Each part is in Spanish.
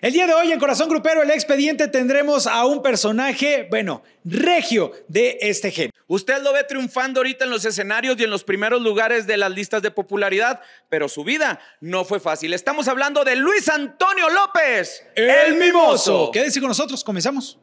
El día de hoy en Corazón Grupero el expediente tendremos a un personaje, bueno, regio de este gen. Usted lo ve triunfando ahorita en los escenarios y en los primeros lugares de las listas de popularidad, pero su vida no fue fácil. Estamos hablando de Luis Antonio López, el, el mimoso. Quédese con nosotros, comenzamos.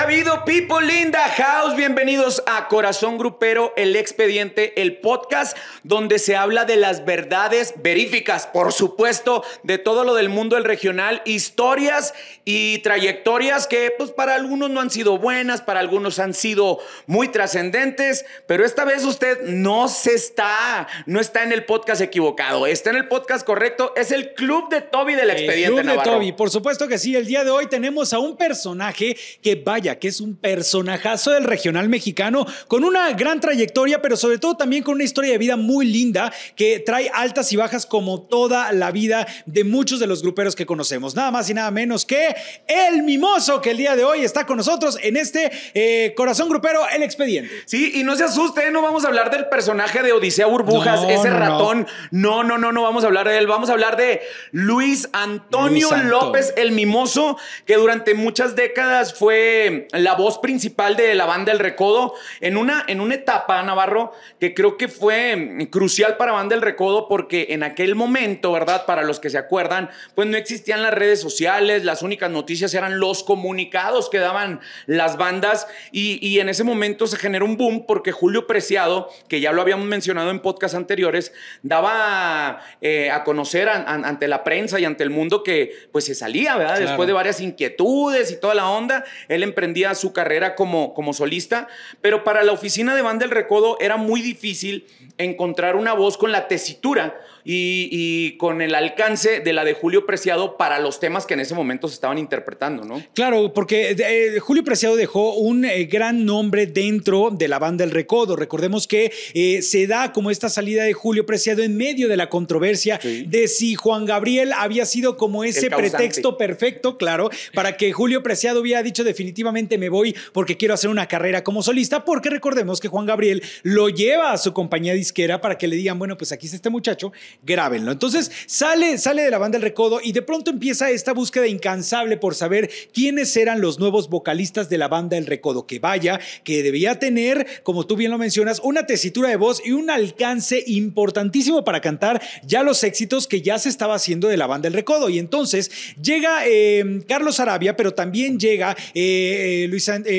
habido, people linda house? Bienvenidos a Corazón Grupero, el expediente, el podcast donde se habla de las verdades veríficas, por supuesto, de todo lo del mundo el regional, historias y trayectorias que pues para algunos no han sido buenas, para algunos han sido muy trascendentes, pero esta vez usted no se está, no está en el podcast equivocado, está en el podcast correcto, es el club de Toby del expediente. El club Navarro. de Toby, por supuesto que sí, el día de hoy tenemos a un personaje que vaya que es un personajazo del regional mexicano, con una gran trayectoria, pero sobre todo también con una historia de vida muy linda, que trae altas y bajas como toda la vida de muchos de los gruperos que conocemos. Nada más y nada menos que el mimoso que el día de hoy está con nosotros en este eh, Corazón Grupero, el expediente. Sí, y no se asuste, ¿eh? no vamos a hablar del personaje de Odisea Burbujas, ese ratón. No. no, no, no, vamos a hablar de él. Vamos a hablar de Luis Antonio López, el mimoso, que durante muchas décadas fue la voz principal de la banda El Recodo en una, en una etapa, Navarro, que creo que fue mm, crucial para Banda El Recodo porque en aquel momento, ¿verdad? Para los que se acuerdan, pues no existían las redes sociales, las únicas noticias eran los comunicados que daban las bandas y, en ese momento se generó un boom porque Julio Preciado, que ya lo habíamos mencionado en podcasts anteriores, daba eh, a conocer ante la prensa y ante el mundo que pues se salía, ¿verdad? Después de varias inquietudes y toda la onda, él emprendió su carrera como, como solista, pero para la oficina de Banda El Recodo era muy difícil encontrar una voz con la tesitura y, con el alcance de la de Julio Preciado para los temas que en ese momento se estaban interpretando, ¿no? Claro, porque eh, Julio Preciado dejó un eh, gran nombre dentro de la Banda El Recodo. Recordemos que eh, se da como esta salida de Julio Preciado en medio de la controversia de si Juan Gabriel había sido como ese pretexto perfecto, claro, para que Julio Preciado hubiera dicho definitivamente me voy porque quiero hacer una carrera como solista, porque recordemos que Juan Gabriel lo lleva a su compañía disquera para que le digan, bueno, pues aquí está este muchacho, grábenlo. Entonces sale, sale de la banda El Recodo y de pronto empieza esta búsqueda incansable por saber quiénes eran los nuevos vocalistas de la banda El Recodo, que vaya, que debía tener, como tú bien lo mencionas, una tesitura de voz y un alcance importantísimo para cantar ya los éxitos que ya se estaba haciendo de la banda El Recodo. Y entonces llega eh, Carlos Arabia, pero también llega eh, eh, eh,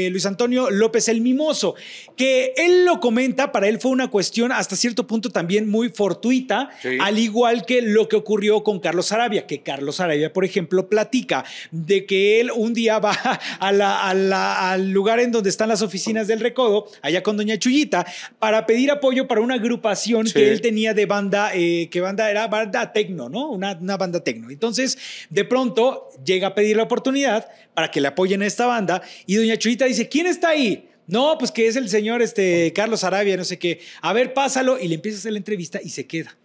Luis, Antonio López el Mimoso, que él lo comenta, para él fue una cuestión hasta cierto punto también muy fortuita, al igual que lo que ocurrió con Carlos Arabia, que Carlos Arabia, por ejemplo, platica de que él un día va al lugar en donde están las oficinas del Recodo, allá con Doña Chuyita, para pedir apoyo para una agrupación que él tenía de banda, eh, que banda era banda tecno, ¿no? Una, una banda tecno. Entonces, de pronto llega a pedir la oportunidad para que le apoyen a esta banda y doña Chuita dice, ¿quién está ahí? No, pues que es el señor este, Carlos Arabia, no sé qué. A ver, pásalo. Y le empieza a hacer la entrevista y se queda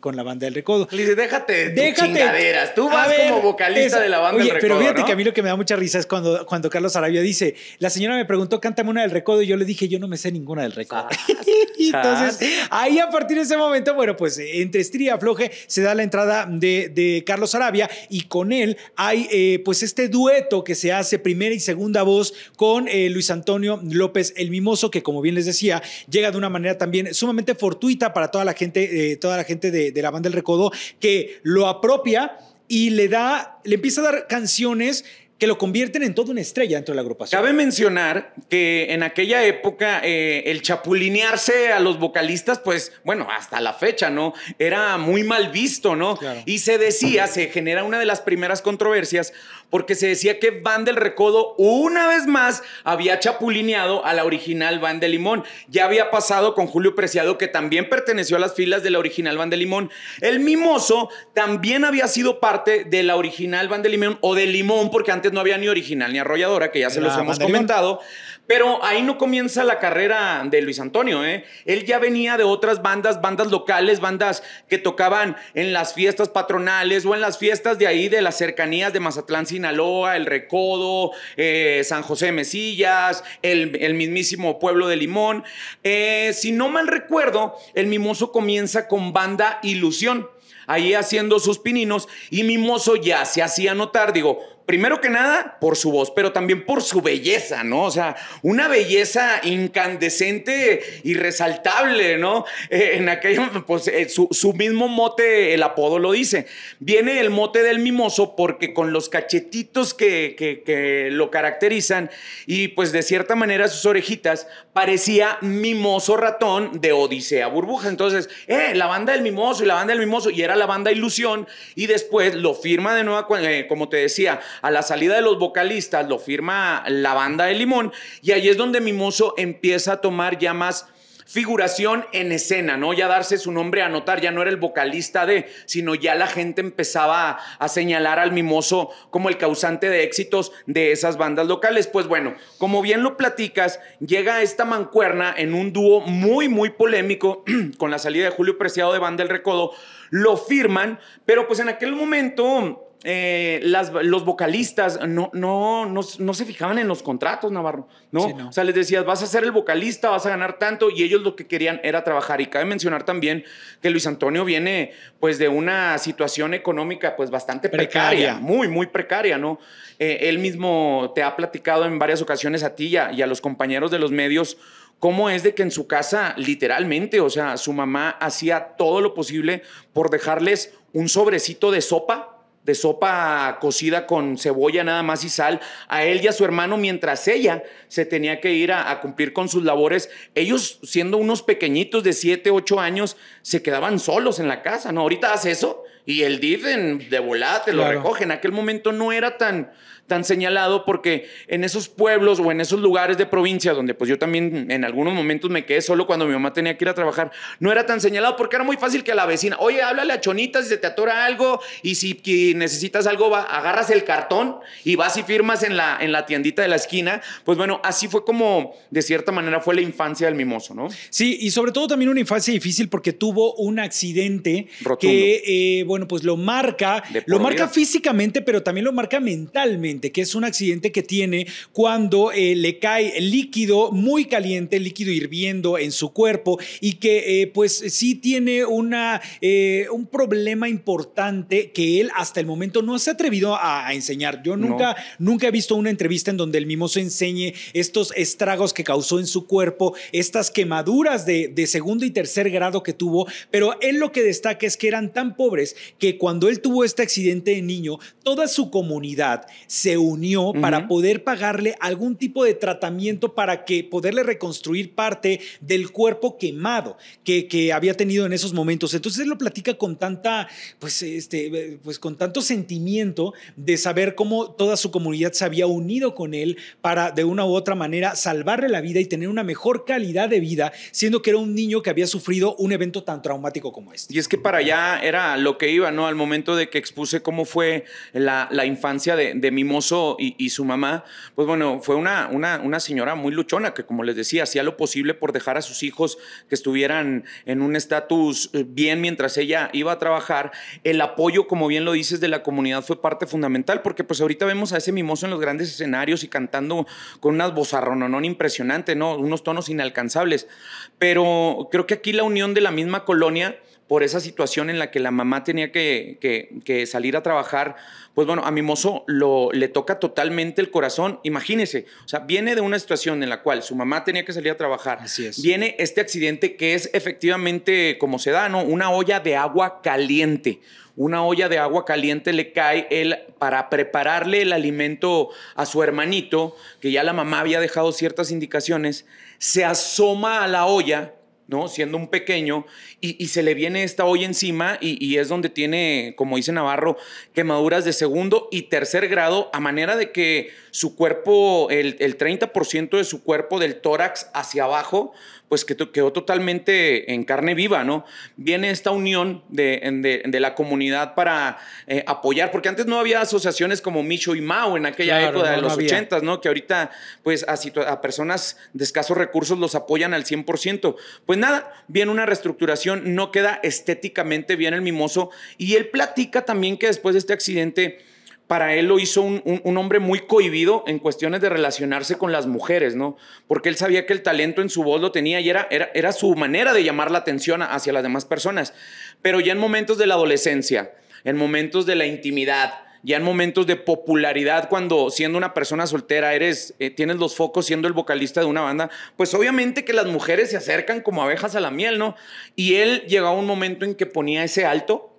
con, la banda del recodo. Le dice, déjate, déjate chingaderas, tú vas como vocalista de la banda del recodo. Pero fíjate que a mí lo que me da mucha risa es cuando, cuando Carlos Arabia dice, la señora me preguntó, cántame una del recodo, y yo le dije, yo no me sé ninguna del recodo. Entonces, ahí a partir de ese momento, bueno, pues entre estría floje se da la entrada de, Carlos Arabia y con él hay eh, pues este dueto que se hace primera y segunda voz con eh, Luis Antonio López el Mimoso, que como bien les decía, llega de una manera también sumamente fortuita para toda la gente, eh, toda la gente de, la banda El Recodo, que lo apropia y le da, le empieza a dar canciones que lo convierten en toda una estrella dentro de la agrupación. Cabe mencionar que en aquella época eh, el chapulinearse a los vocalistas, pues bueno, hasta la fecha, ¿no? Era muy mal visto, ¿no? Y se decía, se genera una de las primeras controversias porque se decía que Van del Recodo una vez más había chapulineado a la original Van de Limón. Ya había pasado con Julio Preciado, que también perteneció a las filas de la original Van de Limón. El Mimoso también había sido parte de la original Van de Limón o de Limón, porque antes no había ni original ni arrolladora, que ya se los hemos comentado. Pero ahí no comienza la carrera de Luis Antonio, ¿eh? Él ya venía de otras bandas, bandas locales, bandas que tocaban en las fiestas patronales o en las fiestas de ahí, de las cercanías de Mazatlán, Sinaloa, El Recodo, eh, San José de Mesillas, el, mismísimo pueblo de Limón. Eh, si no mal recuerdo, el Mimoso comienza con banda Ilusión, ahí haciendo sus pininos y Mimoso ya se hacía notar, digo, primero que nada, por su voz, pero también por su belleza, ¿no? O sea, una belleza incandescente y resaltable, ¿no? Eh, en aquella, pues eh, su, mismo mote, el apodo lo dice. Viene el mote del mimoso porque con los cachetitos que, lo caracterizan y pues de cierta manera sus orejitas, parecía mimoso ratón de Odisea Burbuja. Entonces, eh, la banda del mimoso y la banda del mimoso, y era la banda Ilusión, y después lo firma de nuevo, eh, como te decía, a la salida de los vocalistas, lo firma la banda de Limón, y ahí es donde Mimoso empieza a tomar ya más figuración en escena, ¿no? Ya darse su nombre a anotar, ya no era el vocalista de, sino ya la gente empezaba a, a, señalar al mimoso como el causante de éxitos de esas bandas locales. Pues bueno, como bien lo platicas, llega esta mancuerna en un dúo muy, muy polémico con la salida de Julio Preciado de Banda El Recodo, lo firman, pero pues en aquel momento eh, las, los vocalistas no, no, no, se fijaban en los contratos, Navarro. ¿no? O sea, les decías, vas a ser el vocalista, vas a ganar tanto, y ellos lo que querían era trabajar. Y cabe mencionar también que Luis Antonio viene pues de una situación económica pues bastante precaria, muy, muy precaria, ¿no? Eh, él mismo te ha platicado en varias ocasiones a ti y a, y a los compañeros de los medios cómo es de que en su casa, literalmente, o sea, su mamá hacía todo lo posible por dejarles un sobrecito de sopa de sopa cocida con cebolla nada más y sal a él y a su hermano mientras ella se tenía que ir a, cumplir con sus labores. Ellos, siendo unos pequeñitos de 7, 8 años, se quedaban solos en la casa, ¿no? Ahorita hace eso y el DIF de volada te lo recoge. En aquel momento no era tan, tan señalado porque en esos pueblos o en esos lugares de provincia donde pues yo también en algunos momentos me quedé solo cuando mi mamá tenía que ir a trabajar, no era tan señalado porque era muy fácil que a la vecina, oye, háblale a Chonita si se te atora algo y si necesitas algo, agarras el cartón y vas y firmas en la, en la tiendita de la esquina. Pues bueno, así fue como de cierta manera fue la infancia del mimoso, ¿no? Sí, y sobre todo también una infancia difícil porque tuvo un accidente que... Eh, bueno, pues lo marca, lo marca físicamente, pero también lo marca mentalmente, que es un accidente que tiene cuando eh, le cae líquido muy caliente, líquido hirviendo en su cuerpo y que eh, pues sí tiene una, eh, un problema importante que él hasta el momento no se ha atrevido a, enseñar. Yo nunca, nunca he visto una entrevista en donde el mimoso enseñe estos estragos que causó en su cuerpo, estas quemaduras de, de segundo y tercer grado que tuvo, pero él lo que destaca es que eran tan pobres que cuando él tuvo este accidente de niño, toda su comunidad se unió para poder pagarle algún tipo de tratamiento para que poderle reconstruir parte del cuerpo quemado que, que había tenido en esos momentos. Entonces él lo platica con tanta, pues, este, pues con tanto sentimiento de saber cómo toda su comunidad se había unido con él para de una u otra manera salvarle la vida y tener una mejor calidad de vida, siendo que era un niño que había sufrido un evento tan traumático como este. Y es que para allá era lo que iba, ¿no? Al momento de que expuse cómo fue la, infancia de, Mimoso y, su mamá, pues bueno, fue una, una, una señora muy luchona que, como les decía, hacía lo posible por dejar a sus hijos que estuvieran en un estatus eh, bien mientras ella iba a trabajar. El apoyo, como bien lo dices, de la comunidad fue parte fundamental, porque pues ahorita vemos a ese mimoso en los grandes escenarios y cantando con unas bozarrononón impresionante, ¿no? Unos tonos inalcanzables. Pero creo que aquí la unión de la misma colonia por esa situación en la que la mamá tenía que, salir a trabajar, pues bueno, a mi mozo lo, le toca totalmente el corazón. Imagínese, o sea, viene de una situación en la cual su mamá tenía que salir a trabajar. Así es. Viene este accidente que es efectivamente, como se da, ¿no? Una olla de agua caliente una olla de agua caliente le cae él para prepararle el alimento a su hermanito, que ya la mamá había dejado ciertas indicaciones, se asoma a la olla Siendo un pequeño, y, se le viene esta hoy encima, y, y, es donde tiene, como dice Navarro, quemaduras de segundo y tercer grado, a manera de que su cuerpo, el, 30% de su cuerpo del tórax hacia abajo, pues que quedó totalmente en carne viva, ¿no? Viene esta unión de, la comunidad para eh, apoyar, porque antes no había asociaciones como Micho y Mao en aquella época de los ochentas, ¿no? Que ahorita, pues, a, a, personas de escasos recursos los apoyan al 100%. Pues nada, viene una reestructuración, no queda estéticamente bien el mimoso, y él platica también que después de este accidente, para él lo hizo un, hombre muy cohibido en cuestiones de relacionarse con las mujeres, ¿no? Porque él sabía que el talento en su voz lo tenía y era, era, su manera de llamar la atención hacia las demás personas. Pero ya en momentos de la adolescencia, en momentos de la intimidad, ya en momentos de popularidad, cuando siendo una persona soltera eres, eh, tienes los focos siendo el vocalista de una banda, pues obviamente que las mujeres se acercan como abejas a la miel, ¿no? Y él llegaba a un momento en que ponía ese alto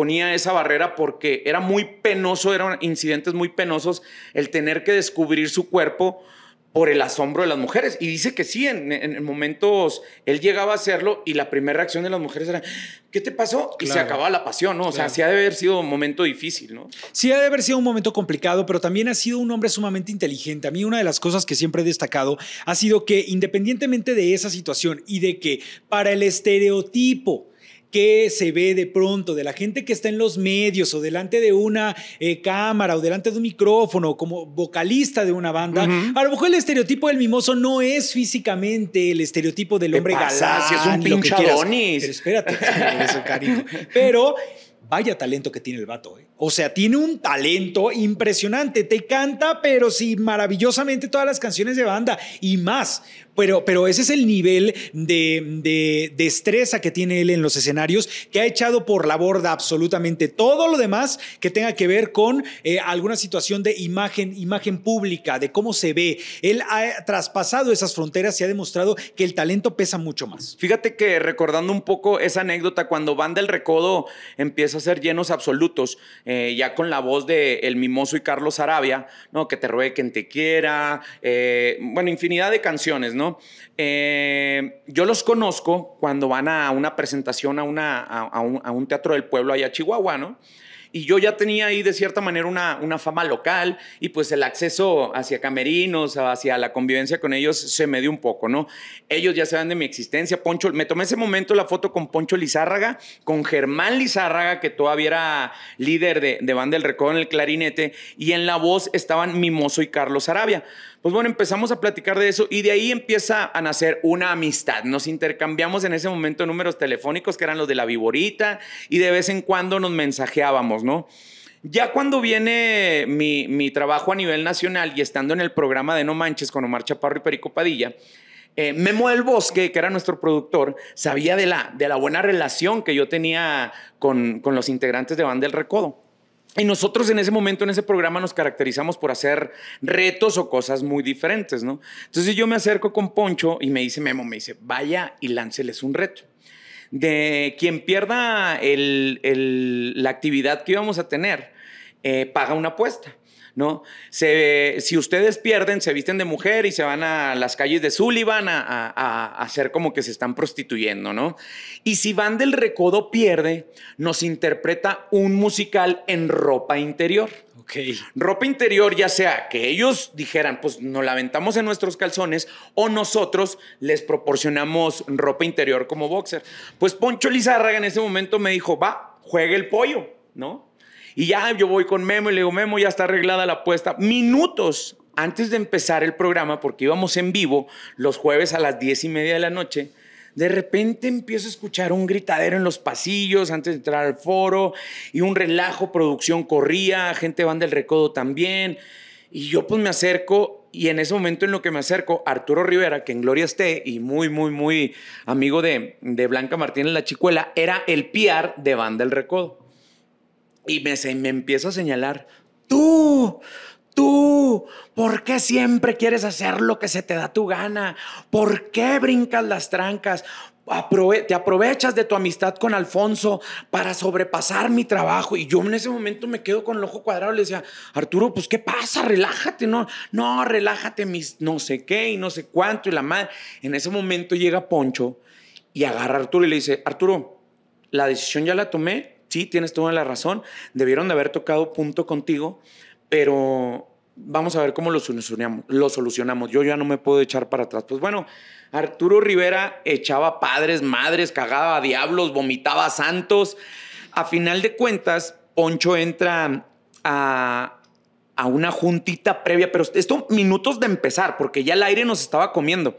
ponía esa barrera porque era muy penoso, eran incidentes muy penosos el tener que descubrir su cuerpo por el asombro de las mujeres. Y dice que sí, en, momentos él llegaba a hacerlo y la primera reacción de las mujeres era, ¿qué te pasó? Y se acababa la pasión, ¿no? O sea, sí ha de haber sido un momento difícil, ¿no? Sí ha de haber sido un momento complicado, pero también ha sido un hombre sumamente inteligente. A mí una de las cosas que siempre he destacado ha sido que independientemente de esa situación y de que para el estereotipo que se ve de pronto de la gente que está en los medios o delante de una eh, cámara o delante de un micrófono como vocalista de una banda, a lo mejor el estereotipo del mimoso no es físicamente el estereotipo del hombre galán. es un pinche Pero espérate, cariño. Pero vaya talento que tiene el vato. ¿eh? O sea, tiene un talento impresionante. Te canta, pero sí, maravillosamente todas las canciones de banda y más pero, ese es el nivel de, destreza que tiene él en los escenarios, que ha echado por la borda absolutamente todo lo demás que tenga que ver con eh, alguna situación de imagen, imagen pública, de cómo se ve. Él ha traspasado esas fronteras y ha demostrado que el talento pesa mucho más. Fíjate que recordando un poco esa anécdota, cuando Van del Recodo empieza a ser llenos absolutos, eh, ya con la voz de El Mimoso y Carlos Arabia, ¿no? que te ruegue quien te quiera, eh, bueno, infinidad de canciones, ¿no? Eh, yo los conozco cuando van a una presentación a, un, teatro del pueblo allá a Chihuahua, ¿no? y yo ya tenía ahí de cierta manera una, fama local y pues el acceso hacia camerinos, hacia la convivencia con ellos se me dio un poco, ¿no? Ellos ya saben de mi existencia, Poncho, me tomé ese momento la foto con Poncho Lizárraga, con Germán Lizárraga, que todavía era líder de, de Banda del Recodo en el clarinete, y en la voz estaban Mimoso y Carlos Arabia. Pues bueno, empezamos a platicar de eso y de ahí empieza a nacer una amistad. Nos intercambiamos en ese momento números telefónicos que eran los de la Viborita y de vez en cuando nos mensajeábamos, ¿no? Ya cuando viene mi, trabajo a nivel nacional y estando en el programa de No Manches con Omar Chaparro y Perico Padilla, eh, Memo del Bosque, que era nuestro productor, sabía de la, de la buena relación que yo tenía con, con los integrantes de Banda del Recodo. Y nosotros en ese momento, en ese programa, nos caracterizamos por hacer retos o cosas muy diferentes, ¿no? Entonces yo me acerco con Poncho y me dice, Memo, me dice, vaya y lánceles un reto. De quien pierda la actividad que íbamos a tener, eh, paga una apuesta. ¿no? Se, si ustedes pierden, se visten de mujer y se van a las calles de Sullivan a, van a, hacer como que se están prostituyendo, ¿no? Y si Van del Recodo pierde, nos interpreta un musical en ropa interior. Okay. Ropa interior, ya sea que ellos dijeran, pues nos la aventamos en nuestros calzones o nosotros les proporcionamos ropa interior como boxer. Pues Poncho Lizárraga en ese momento me dijo, va, juegue el pollo, ¿no? Y ya yo voy con Memo y le digo, Memo, ya está arreglada la apuesta. Minutos antes de empezar el programa, porque íbamos en vivo los jueves a las diez y media de la noche, de repente empiezo a escuchar un gritadero en los pasillos antes de entrar al foro y un relajo, producción corría, gente Banda del recodo también. Y yo pues me acerco y en ese momento en lo que me acerco, Arturo Rivera, que en Gloria esté y muy, muy, muy amigo de, de Blanca Martínez La Chicuela, era el PR de Banda del Recodo. Y me, empieza me empiezo a señalar, tú, tú, ¿por qué siempre quieres hacer lo que se te da tu gana? ¿Por qué brincas las trancas? te aprovechas de tu amistad con Alfonso para sobrepasar mi trabajo. Y yo en ese momento me quedo con el ojo cuadrado. Le decía, Arturo, pues qué pasa, relájate, no, no, relájate, mis no sé qué y no sé cuánto. Y la madre. En ese momento llega Poncho y agarra a Arturo y le dice, Arturo, la decisión ya la tomé, sí, tienes toda la razón, debieron de haber tocado punto contigo, pero vamos a ver cómo lo solucionamos, lo solucionamos. Yo ya no me puedo echar para atrás. Pues bueno, Arturo Rivera echaba padres, madres, cagaba diablos, vomitaba santos. A final de cuentas, Poncho entra a, una juntita previa, pero esto minutos de empezar, porque ya el aire nos estaba comiendo.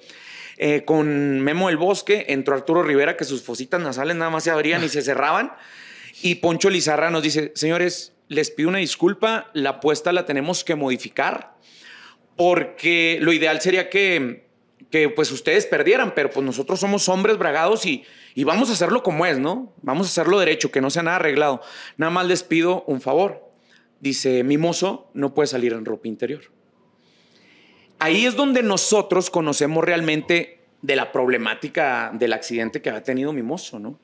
Eh, con Memo el Bosque entró Arturo Rivera, que sus fositas nasales nada más se abrían y se cerraban. Y Poncho Lizarra nos dice, señores, les pido una disculpa, la apuesta la tenemos que modificar porque lo ideal sería que, que pues ustedes perdieran, pero pues nosotros somos hombres bragados y, vamos a hacerlo como es, ¿no? Vamos a hacerlo derecho, que no sea nada arreglado. Nada más les pido un favor. Dice, mi mozo no puede salir en ropa interior. Ahí es donde nosotros conocemos realmente de la problemática del accidente que ha tenido mi mozo, ¿no?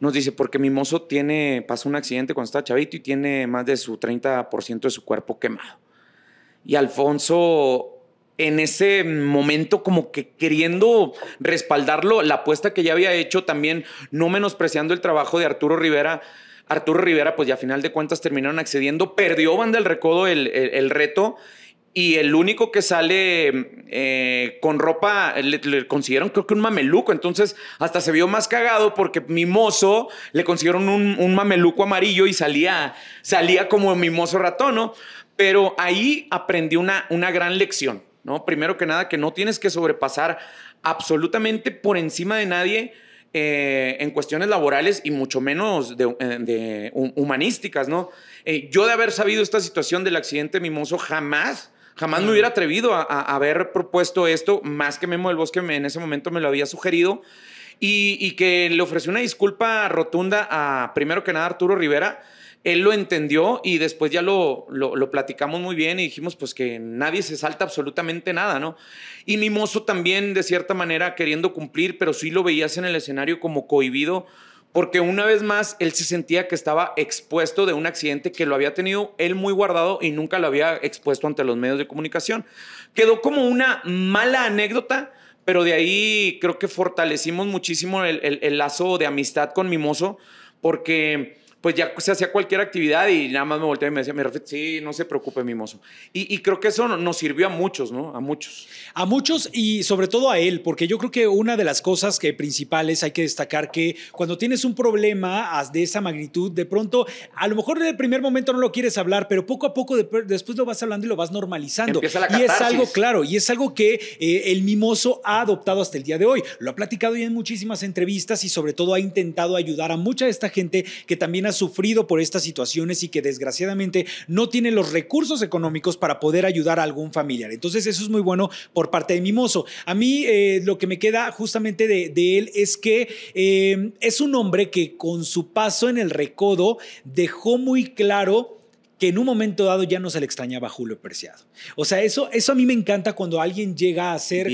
Nos dice, porque mi mozo tiene, pasó un accidente cuando estaba chavito y tiene más de su 30% de su cuerpo quemado. Y Alfonso, en ese momento, como que queriendo respaldarlo, la apuesta que ya había hecho, también no menospreciando el trabajo de Arturo Rivera. Arturo Rivera, pues ya a final de cuentas terminaron accediendo, perdió Banda del Recodo el, el reto y el único que sale eh, con ropa, le, consiguieron creo que un mameluco, entonces hasta se vio más cagado porque Mimoso le consiguieron un, mameluco amarillo y salía, salía como Mimoso ratón, Pero ahí aprendí una, una gran lección, ¿no? Primero que nada, que no tienes que sobrepasar absolutamente por encima de nadie eh, en cuestiones laborales y mucho menos de, eh, humanísticas, ¿no? yo de haber sabido esta situación del accidente mimoso, jamás Jamás me hubiera atrevido a, haber propuesto esto, más que Memo del Bosque en ese momento me lo había sugerido. Y, que le ofreció una disculpa rotunda a, primero que nada, Arturo Rivera. Él lo entendió y después ya lo, lo, lo, platicamos muy bien y dijimos pues que nadie se salta absolutamente nada, ¿no? Y Mimoso también, de cierta manera, queriendo cumplir, pero sí lo veías en el escenario como cohibido porque una vez más él se sentía que estaba expuesto de un accidente que lo había tenido él muy guardado y nunca lo había expuesto ante los medios de comunicación. Quedó como una mala anécdota, pero de ahí creo que fortalecimos muchísimo el, el lazo de amistad con Mimoso, porque pues ya se hacía cualquier actividad y nada más me volteaba y me decía, mi sí, no se preocupe, Mimoso. Y, creo que eso nos sirvió a muchos, ¿no? A muchos. A muchos y sobre todo a él, porque yo creo que una de las cosas que principales hay que destacar que cuando tienes un problema de esa magnitud, de pronto, a lo mejor en el primer momento no lo quieres hablar, pero poco a poco después lo vas hablando y lo vas normalizando. y es algo claro, y es algo que eh, el mimoso ha adoptado hasta el día de hoy. Lo ha platicado ya en muchísimas entrevistas y sobre todo ha intentado ayudar a mucha de esta gente que también ha sufrido por estas situaciones y que desgraciadamente no tiene los recursos económicos para poder ayudar a algún familiar. Entonces eso es muy bueno por parte de Mimoso. A mí eh, lo que me queda justamente de, él es que eh, es un hombre que con su paso en el recodo dejó muy claro que en un momento dado ya no se le extrañaba Julio Preciado. O sea, eso, eso a mí me encanta cuando alguien llega a hacer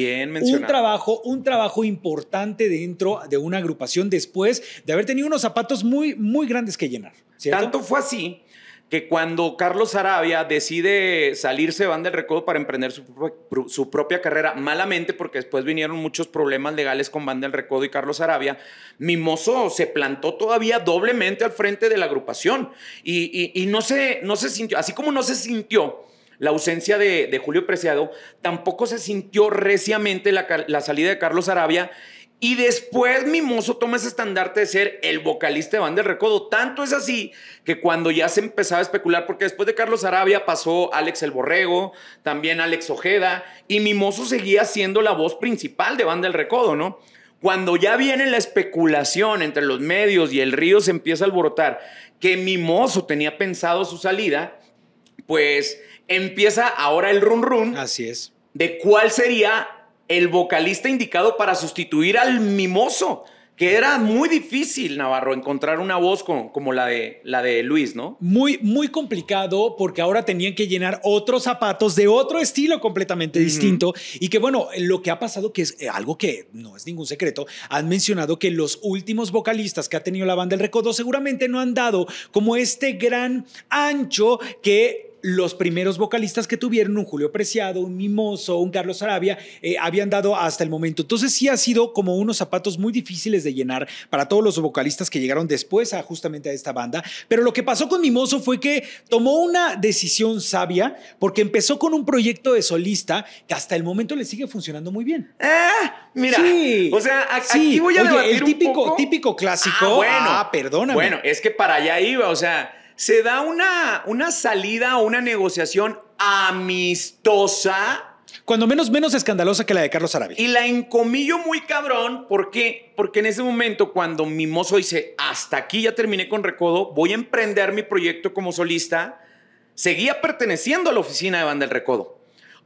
un trabajo, un trabajo importante dentro de una agrupación después de haber tenido unos zapatos muy, muy grandes que llenar. Tanto fue así que cuando Carlos Arabia decide salirse Banda del recodo para emprender su, propia carrera, malamente porque después vinieron muchos problemas legales con Banda del Recodo y Carlos Arabia, Mimoso se plantó todavía doblemente al frente de la agrupación y, no, se, no se sintió, así como no se sintió la ausencia de, Julio Preciado, tampoco se sintió reciamente la, la salida de Carlos Arabia y después Mimoso toma ese estandarte de ser el vocalista de Banda del Recodo. Tanto es así que cuando ya se empezaba a especular, porque después de Carlos Arabia pasó Alex el Borrego, también Alex Ojeda, y Mimoso seguía siendo la voz principal de Banda del Recodo, ¿no? Cuando ya viene la especulación entre los medios y el río se empieza a alborotar, que Mimoso tenía pensado su salida, pues empieza ahora el run run. Así es. De cuál sería el vocalista indicado para sustituir al mimoso, que era muy difícil, Navarro, encontrar una voz como la de, la de Luis, ¿no? Muy, muy complicado porque ahora tenían que llenar otros zapatos de otro estilo completamente distinto y que bueno, lo que ha pasado, que es eh, algo que no es ningún secreto, han mencionado que los últimos vocalistas que ha tenido la banda El Recodo seguramente no han dado como este gran ancho que los primeros vocalistas que tuvieron, un Julio Preciado, un Mimoso, un Carlos Arabia, eh, habían dado hasta el momento. Entonces sí ha sido como unos zapatos muy difíciles de llenar para todos los vocalistas que llegaron después a, justamente a esta banda. Pero lo que pasó con Mimoso fue que tomó una decisión sabia porque empezó con un proyecto de solista que hasta el momento le sigue funcionando muy bien. Ah, mira. Sí. O sea, aquí a el típico, típico clásico. Ah, bueno. Ah, perdóname. Bueno, es que para allá iba, o sea se da una, una salida o una negociación amistosa. Cuando menos, menos escandalosa que la de Carlos Arabi. Y la encomillo muy cabrón. ¿Por qué? Porque en ese momento, cuando mozo dice, hasta aquí ya terminé con Recodo, voy a emprender mi proyecto como solista, seguía perteneciendo a la oficina de Banda del Recodo.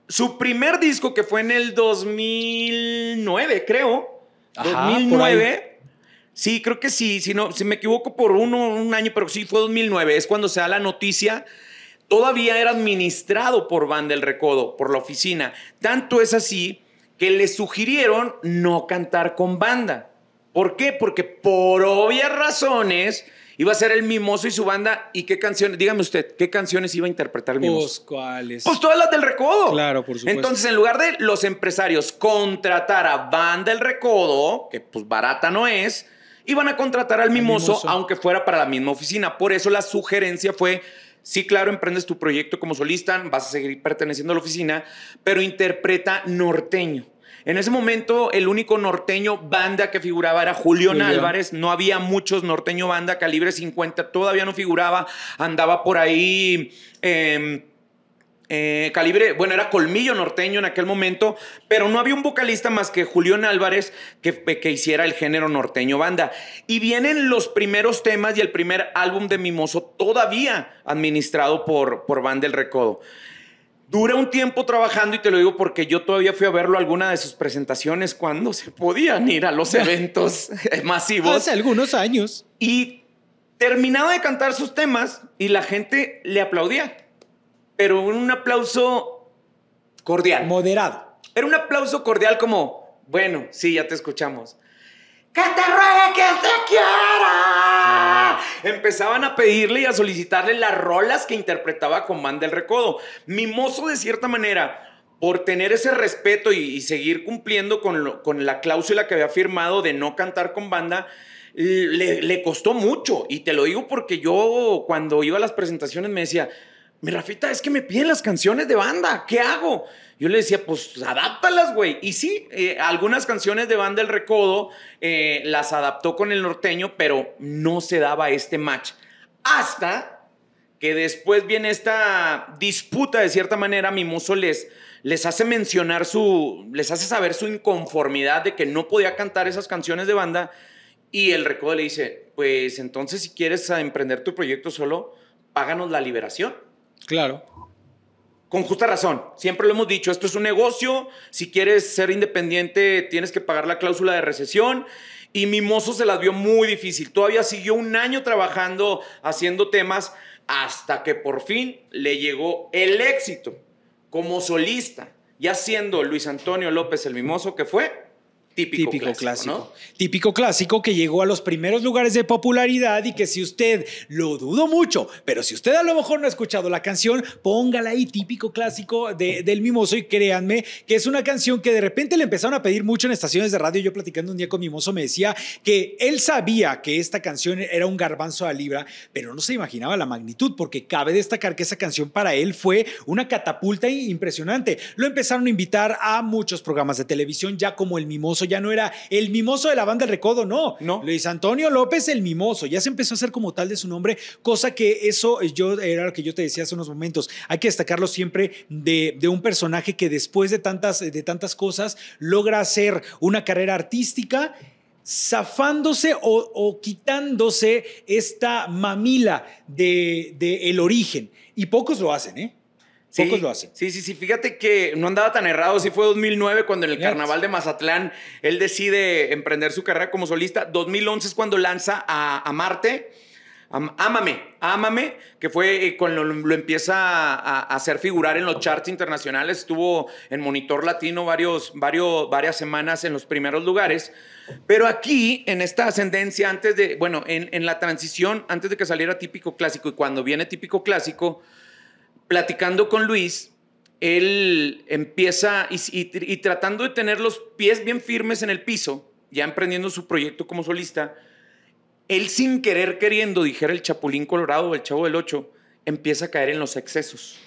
Su primer disco, que fue en el 2009, creo, Ajá, 2009, Sí, creo que sí, si no, si me equivoco por uno, un año, pero sí fue 2009, es cuando se da la noticia. Todavía era administrado por Van del Recodo, por la oficina. Tanto es así que le sugirieron no cantar con banda. ¿Por qué? Porque por obvias razones iba a ser el Mimoso y su banda. ¿Y qué canciones? Dígame usted, ¿qué canciones iba a interpretar el Mimoso? Pues, ¿cuáles? Pues todas las del Recodo. Claro, por supuesto. Entonces, en lugar de los empresarios contratar a Van del Recodo, que pues barata no es, iban a contratar al mimoso, aunque fuera para la misma oficina. Por eso la sugerencia fue, sí, claro, emprendes tu proyecto como solista, vas a seguir perteneciendo a la oficina, pero interpreta norteño. En ese momento, el único norteño banda que figuraba era Julián Álvarez. No había muchos norteño banda, calibre 50 todavía no figuraba. Andaba por ahí. Em, eh, calibre, bueno, era colmillo norteño en aquel momento, pero no había un vocalista más que Julián Álvarez que, que hiciera el género norteño banda. Y vienen los primeros temas y el primer álbum de Mimoso todavía administrado por, por Banda del Recodo. Dura un tiempo trabajando y te lo digo porque yo todavía fui a verlo alguna de sus presentaciones cuando se podían ir a los eventos masivos. Hace algunos años. Y terminaba de cantar sus temas y la gente le aplaudía pero un aplauso cordial. Moderado. Era un aplauso cordial como, bueno, sí, ya te escuchamos. ¡Que te ruegue que te quiera! Ah. Empezaban a pedirle y a solicitarle las rolas que interpretaba con banda el Recodo. Mimoso de cierta manera, por tener ese respeto y, seguir cumpliendo con, la cláusula que había firmado de no cantar con banda, le, costó mucho. Y te lo digo porque yo cuando iba a las presentaciones me decía, mi Rafita, es que me piden las canciones de banda, ¿qué hago? Yo le decía, pues adáptalas, güey. Y sí, eh, algunas canciones de banda El Recodo eh, las adaptó con el norteño, pero no se daba este match. Hasta que después viene esta disputa, de cierta manera, Mimoso les, les hace mencionar su, les hace saber su inconformidad de que no podía cantar esas canciones de banda. Y el Recodo le dice, pues entonces si quieres emprender tu proyecto solo, páganos la liberación Claro. Con justa razón. Siempre lo hemos dicho, esto es un negocio. Si quieres ser independiente, tienes que pagar la cláusula de recesión. Y Mimoso se las vio muy difícil. Todavía siguió un año trabajando, haciendo temas, hasta que por fin le llegó el éxito como solista, ya siendo Luis Antonio López el Mimoso, que fue Típico, clásico. Típico clásico que llegó a los primeros lugares de popularidad y que si usted, lo dudo mucho, pero si usted a lo mejor no ha escuchado la canción, póngala ahí, típico clásico del Mimoso y créanme que es una canción que de repente le empezaron a pedir mucho en estaciones de radio. Yo platicando un día con Mimoso me decía que él sabía que esta canción era un garbanzo a libra, pero no se imaginaba la magnitud porque cabe destacar que esa canción para él fue una catapulta impresionante. Lo empezaron a invitar a muchos programas de televisión ya como el Mimoso ya no era el mimoso de la banda El Recodo, no. no. Luis Antonio López el mimoso, ya se empezó a hacer como tal de su nombre, cosa que eso eh, yo, era lo que yo te decía hace unos momentos. Hay que destacarlo siempre de, un personaje que después de tantas, eh, de tantas cosas logra hacer una carrera artística zafándose o, quitándose esta mamila de, de, el origen. Y pocos lo hacen, ¿eh? Sí, Sí, sí, Fíjate que no andaba tan errado. Sí fue 2009 cuando en el Carnaval de Mazatlán él decide emprender su carrera como solista. 2011 es cuando lanza a, Marte. Ámame, Ámame, que fue eh, cuando lo, empieza a, hacer figurar en los charts internacionales, estuvo en Monitor Latino varios, varios, varias semanas en los primeros lugares, pero aquí, en esta ascendencia, antes de, bueno, en, en la transición, antes de que saliera típico clásico y cuando viene típico clásico, platicando con Luis, él empieza y, tratando de tener los pies bien firmes en el piso, ya emprendiendo su proyecto como solista, él sin querer queriendo, dijera el Chapulín Colorado o el Chavo del Ocho, empieza a caer en los excesos,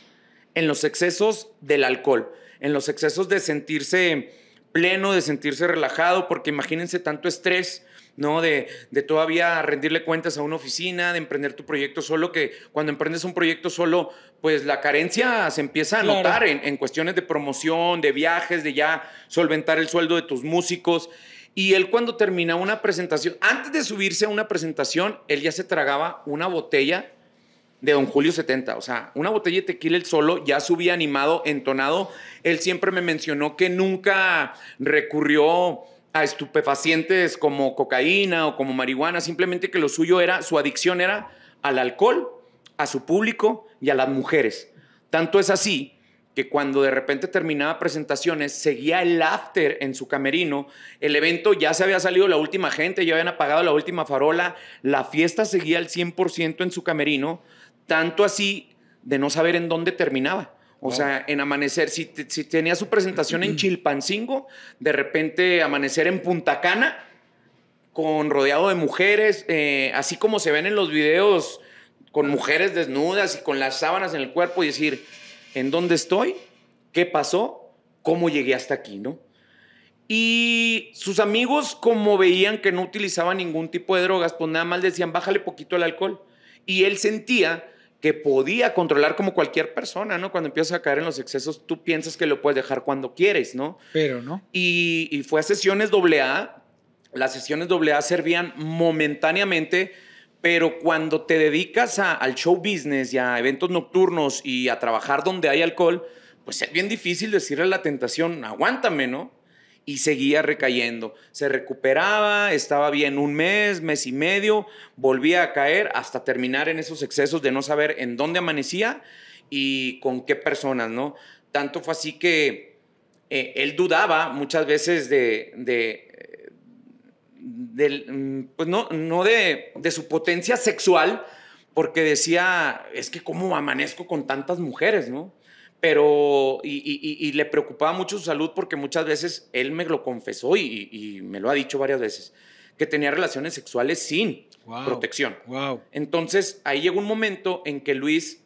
en los excesos del alcohol, en los excesos de sentirse pleno, de sentirse relajado, porque imagínense tanto estrés, ¿no? De, de, todavía rendirle cuentas a una oficina, de emprender tu proyecto solo, que cuando emprendes un proyecto solo, pues la carencia se empieza a notar en, en, cuestiones de promoción, de viajes, de ya solventar el sueldo de tus músicos. Y él cuando termina una presentación, antes de subirse a una presentación, él ya se tragaba una botella de Don Julio 70, o sea, una botella de tequila él solo, ya subía animado, entonado. Él siempre me mencionó que nunca recurrió a estupefacientes como cocaína o como marihuana, simplemente que lo suyo era, su adicción era al alcohol, a su público y a las mujeres. Tanto es así que cuando de repente terminaba presentaciones, seguía el after en su camerino, el evento ya se había salido la última gente, ya habían apagado la última farola, la fiesta seguía al 100% en su camerino, tanto así de no saber en dónde terminaba. O sea, en amanecer, si, tenía su presentación en Chilpancingo, de repente amanecer en Punta Cana, con rodeado de mujeres, eh, así como se ven en los videos, con mujeres desnudas y con las sábanas en el cuerpo y decir, ¿en dónde estoy? ¿Qué pasó? ¿Cómo llegué hasta aquí? ¿No? Y sus amigos, como veían que no utilizaba ningún tipo de drogas, pues nada más decían, bájale poquito el alcohol. Y él sentía que podía controlar como cualquier persona, ¿no? Cuando empiezas a caer en los excesos, tú piensas que lo puedes dejar cuando quieres, ¿no? Pero no. Y, fue a sesiones AA. Las sesiones AA servían momentáneamente, pero cuando te dedicas a, al show business y a eventos nocturnos y a trabajar donde hay alcohol, pues es bien difícil decirle a la tentación, aguántame, ¿no? y seguía recayendo. Se recuperaba, estaba bien un mes, mes y medio, volvía a caer hasta terminar en esos excesos de no saber en dónde amanecía y con qué personas, ¿no? Tanto fue así que eh, él dudaba muchas veces de, mm, pues no, de, de su potencia sexual, porque decía, es que cómo amanezco con tantas mujeres, ¿no? pero y, y, y, le preocupaba mucho su salud porque muchas veces él me lo confesó y, y me lo ha dicho varias veces, que tenía relaciones sexuales sin protección. Entonces ahí llegó un momento en que Luis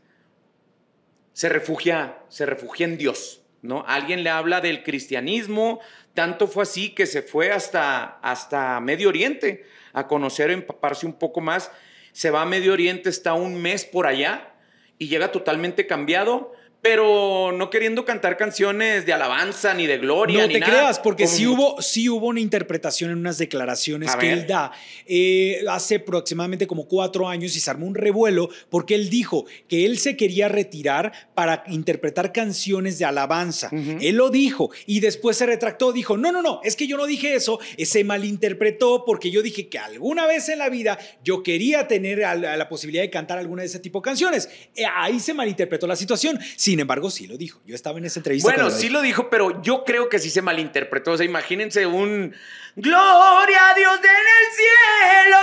se refugia, se refugia en Dios. ¿no? Alguien le habla del cristianismo, tanto fue así que se fue hasta, hasta Medio Oriente a conocer, a empaparse un poco más. Se va a Medio Oriente, está un mes por allá y llega totalmente cambiado pero no queriendo cantar canciones de alabanza ni de gloria. No te creas, porque sí hubo, sí hubo una interpretación en unas declaraciones que él da eh, hace aproximadamente como cuatro años y se armó un revuelo porque él dijo que él se quería retirar para interpretar canciones de alabanza. Él lo dijo y después se retractó, dijo, no, no, no, es que yo no dije eso, se malinterpretó porque yo dije que alguna vez en la vida yo quería tener la, la posibilidad de cantar alguna de ese tipo de canciones. Eh, ahí se malinterpretó la situación. Sin embargo, sí lo dijo. Yo estaba en esa entrevista. Bueno, sí lo dijo, pero yo creo que sí se malinterpretó. O sea, imagínense un Gloria a Dios en el cielo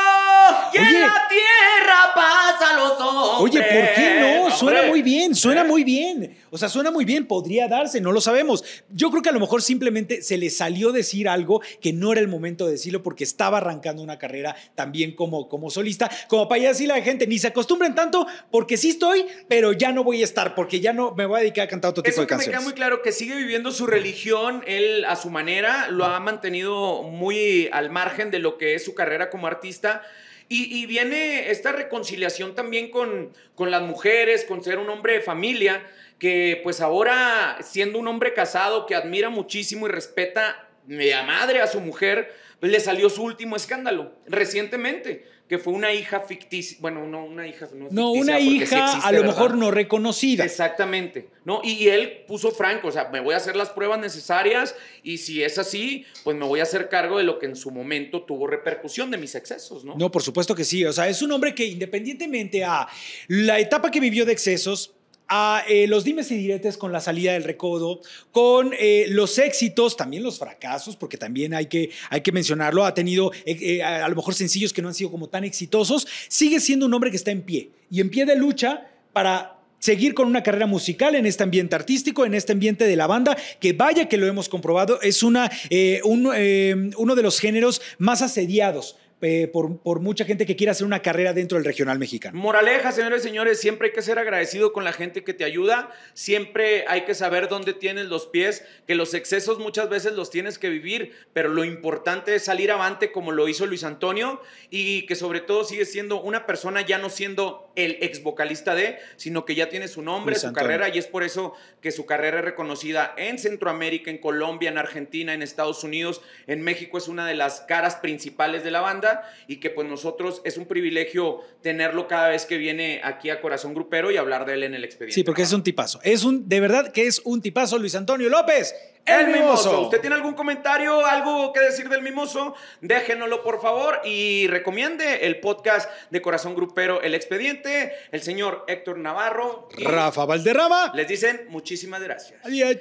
y en la tierra pasa los ojos! Oye, ¿por qué no? Suena muy bien, suena muy bien. O sea, suena muy bien, podría darse, no lo sabemos. Yo creo que a lo mejor simplemente se le salió decir algo que no era el momento de decirlo porque estaba arrancando una carrera también como, como solista, como para ya decirle a la gente, ni se acostumbren tanto porque sí estoy, pero ya no voy a estar, porque ya no me voy a dedicar a cantar otro tipo de que Me queda muy claro que sigue viviendo su religión, él a su manera, lo ha mantenido muy al margen de lo que es su carrera como artista. Y, viene esta reconciliación también con, con las mujeres, con ser un hombre de familia, que pues ahora siendo un hombre casado que admira muchísimo y respeta media madre a su mujer, pues le salió su último escándalo recientemente que fue una hija ficticia, bueno, no una hija, no, una hija a lo mejor no reconocida. Exactamente, ¿no? Y, y, él puso franco, o sea, me voy a hacer las pruebas necesarias y si es así, pues me voy a hacer cargo de lo que en su momento tuvo repercusión de mis excesos, ¿no? No, por supuesto que sí, o sea, es un hombre que independientemente a la etapa que vivió de excesos, a eh, los dimes y diretes con la salida del recodo, con eh, los éxitos, también los fracasos, porque también hay que, hay que mencionarlo, ha tenido eh, a, lo mejor sencillos que no han sido como tan exitosos, sigue siendo un hombre que está en pie y en pie de lucha para seguir con una carrera musical en este ambiente artístico, en este ambiente de la banda, que vaya que lo hemos comprobado, es una, uno de los géneros más asediados eh, por, mucha gente que quiera hacer una carrera dentro del regional mexicano. Moraleja, señores y señores, siempre hay que ser agradecido con la gente que te ayuda, siempre hay que saber dónde tienes los pies, que los excesos muchas veces los tienes que vivir, pero lo importante es salir avante como lo hizo Luis Antonio y que sobre todo sigue siendo una persona ya no siendo el ex vocalista de, sino que ya tiene su nombre, su carrera y es por eso que su carrera es reconocida en Centroamérica, en Colombia, en Argentina, en Estados Unidos, en México es una de las caras principales de la banda y que pues nosotros es un privilegio tenerlo cada vez que viene aquí a Corazón Grupero y hablar de él en el expediente. Sí, porque es un tipazo. Es un, de verdad que es un tipazo Luis Antonio López. El, mimoso. ¿Usted tiene algún comentario, algo que decir del mimoso? Déjenoslo, por favor, y recomiende el podcast de Corazón Grupero El Expediente, el señor Héctor Navarro. Rafa Valderrama. Les dicen muchísimas gracias. Adiós,